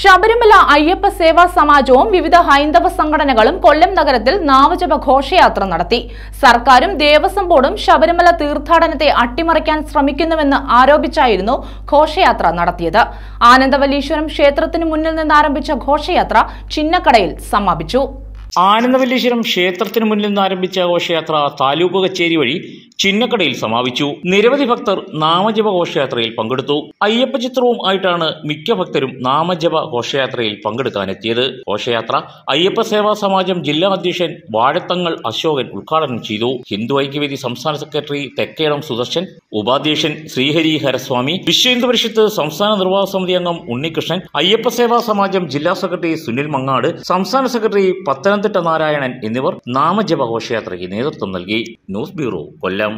ശബരിമല അയ്യപ്പ സേവാ സമാജവും വിവിധ ഹൈന്ദവ സംഘടനകളും കൊല്ലം നഗരത്തിൽ നാവജപ ഘോഷയാത്ര നടത്തി സർക്കാരും ദേവസ്വം ബോർഡും ശബരിമല തീർത്ഥാടനത്തെ അട്ടിമറിക്കാൻ ശ്രമിക്കുന്നുവെന്ന് ആരോപിച്ചായിരുന്നു ഘോഷയാത്ര നടത്തിയത് ആനന്ദവല്ലീശ്വരം ക്ഷേത്രത്തിന് മുന്നിൽ നിന്നാരംഭിച്ച ഘോഷയാത്ര ചിന്നക്കടയിൽ സമാപിച്ചു ആനന്ദവല്ലീശ്വരം ക്ഷേത്രത്തിന് മുന്നിൽ നിന്ന് ആരംഭിച്ച ഘോഷയാത്ര താലൂക്ക് കച്ചേരി വഴി ചിന്നക്കടയിൽ സമാപിച്ചു നിരവധി ഭക്തർ നാമജപ ഘോഷയാത്രയിൽ പങ്കെടുത്തു അയ്യപ്പ ചിത്രവും ആയിട്ടാണ് മിക്ക ഭക്തരും നാമജപ ഘോഷയാത്രയിൽ പങ്കെടുക്കാനെത്തിയത് ഘോഷയാത്ര അയ്യപ്പ സേവാ സമാജം ജില്ലാ അധ്യക്ഷൻ വാഴത്തങ്ങൾ അശോകൻ ഉദ്ഘാടനം ചെയ്തു ഹിന്ദു ഐക്യവേദി സംസ്ഥാന സെക്രട്ടറി തെക്കേടം സുദർശൻ ഉപാധ്യക്ഷൻ ശ്രീഹരി ഹരസ്വാമി വിശ്വ ഹിന്ദു പരിഷത്ത് സംസ്ഥാന നിർവാഹക സമിതി അംഗം ഉണ്ണികൃഷ്ണൻ അയ്യപ്പ സേവാ സമാജം ജില്ലാ സെക്രട്ടറി സുനിൽ മങ്ങാട് സംസ്ഥാന സെക്രട്ടറി പത്തന ശ്രീകാന്ത് നാരായണൻ എന്നിവർ നാമജപഘോഷയാത്രയ്ക്ക് നേതൃത്വം നൽകി ന്യൂസ് ബ്യൂറോ കൊല്ലം